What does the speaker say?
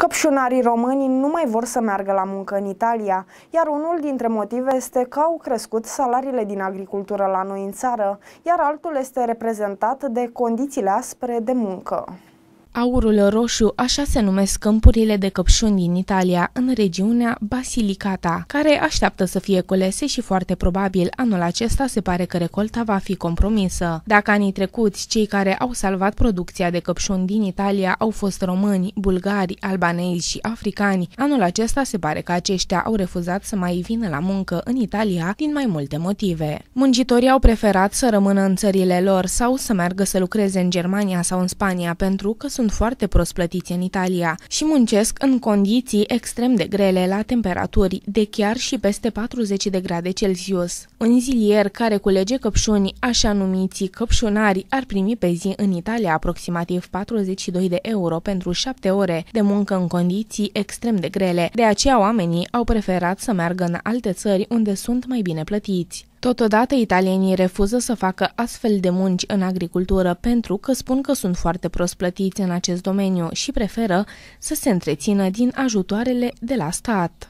Căpșunarii români nu mai vor să meargă la muncă în Italia, iar unul dintre motive este că au crescut salariile din agricultură la noi în țară, iar altul este reprezentat de condițiile aspre de muncă. Aurul roșu, așa se numesc câmpurile de căpșuni din Italia, în regiunea Basilicata, care așteaptă să fie colese și foarte probabil anul acesta se pare că recolta va fi compromisă. Dacă anii trecuți cei care au salvat producția de căpșuni din Italia au fost români, bulgari, albanezi și africani, anul acesta se pare că aceștia au refuzat să mai vină la muncă în Italia din mai multe motive. Muncitorii au preferat să rămână în țările lor sau să meargă să lucreze în Germania sau în Spania pentru că sunt foarte prost plătiți în Italia și muncesc în condiții extrem de grele la temperaturi de chiar și peste 40 de grade Celsius. Un zilier care culege căpșuni, așa numiți căpșunari, ar primi pe zi în Italia aproximativ 42 de euro pentru 7 ore de muncă în condiții extrem de grele. De aceea oamenii au preferat să meargă în alte țări unde sunt mai bine plătiți. Totodată, italienii refuză să facă astfel de munci în agricultură pentru că spun că sunt foarte prost plătiți în acest domeniu și preferă să se întrețină din ajutoarele de la stat.